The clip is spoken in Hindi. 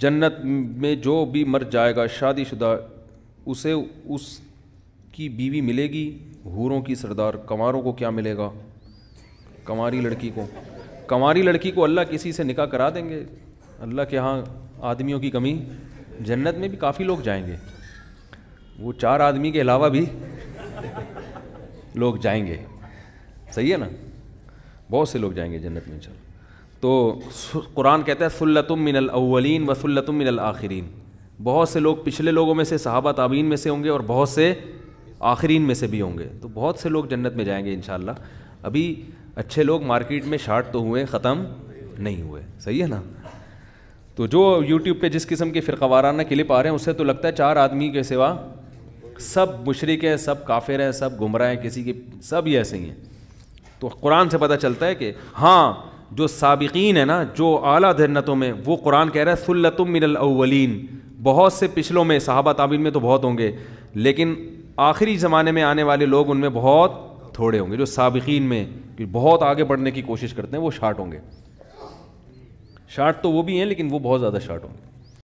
जन्नत में जो भी मर जाएगा शादीशुदा उसे उसकी बीवी मिलेगी हूरों की सरदार कंवारों को क्या मिलेगा कंवारी लड़की को कंवारी लड़की को अल्लाह किसी से निकाह करा देंगे अल्लाह के यहाँ आदमियों की कमी जन्नत में भी काफ़ी लोग जाएंगे वो चार आदमी के अलावा भी लोग जाएंगे सही है ना बहुत से लोग जाएंगे जन्नत में इंशाल्लाह तो कुरान कहता है सुल्लतुम मिनल अव्वलीन व सुल्लतुम मिनल आखिरीन बहुत से लोग पिछले लोगों में से सहाबा ताबीन में से होंगे और बहुत से आखरीन में से भी होंगे तो बहुत से लोग जन्नत में जाएंगे इन अभी अच्छे लोग मार्केट में शार्ट तो हुए ख़त्म नहीं हुए सही है ना तो जो यूट्यूब पे जिस किस्म के फ़िरकवाराना क्लिप आ रहे हैं उससे तो लगता है चार आदमी के सिवा सब मुशरक हैं सब काफिर हैं सब गुमराह हैं किसी के सब ही ऐसे ही हैं तो कुरान से पता चलता है कि हाँ जो सबकिन है ना जो अली जन्नतों में वो कुरान कह रहा है सुल्लतुम मिनलवलिन बहुत से पिछलों में साहबा ताबीन में तो बहुत होंगे लेकिन आखिरी ज़माने में आने वाले लोग उनमें बहुत थोड़े होंगे जो सबकिन में बहुत आगे बढ़ने की कोशिश करते हैं वो शार्ट होंगे शार्ट तो वो भी हैं लेकिन वो बहुत ज़्यादा शार्ट होंगे